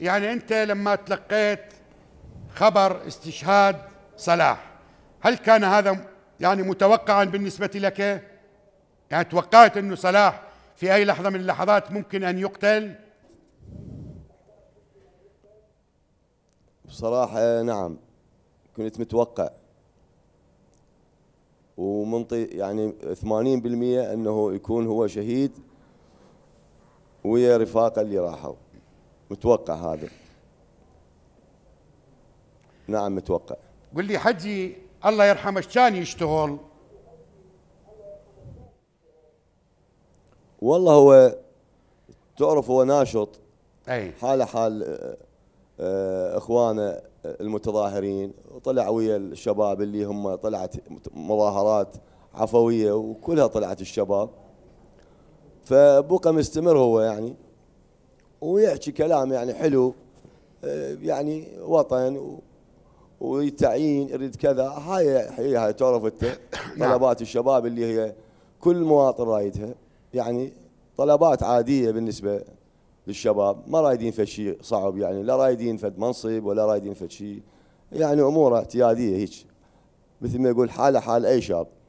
يعني أنت لما تلقيت خبر استشهاد صلاح هل كان هذا يعني متوقعا بالنسبة لك؟ يعني توقعت أنه صلاح في أي لحظة من اللحظات ممكن أن يقتل؟ بصراحة نعم كنت متوقع ومنطي يعني 80% أنه يكون هو شهيد ويا رفاقه اللي راحوا متوقع هذا نعم متوقع قل لي حجي الله يرحمه كان يشتغل والله هو تعرف هو ناشط اي حاله حال آه، آه، اخوانه المتظاهرين وطلع ويا الشباب اللي هم طلعت مظاهرات عفويه وكلها طلعت الشباب فبقى مستمر هو يعني ويحكي كلام يعني حلو آه، يعني وطن ويريد تعيين يريد كذا هاي هي هاي تعرف انت نعم. طلبات الشباب اللي هي كل مواطن رايدها يعني طلبات عاديه بالنسبه للشباب ما رايدين فد شيء صعب يعني لا رايدين فد منصب ولا رايدين فد شيء يعني امور اعتياديه هيك مثل ما يقول حاله حال اي شاب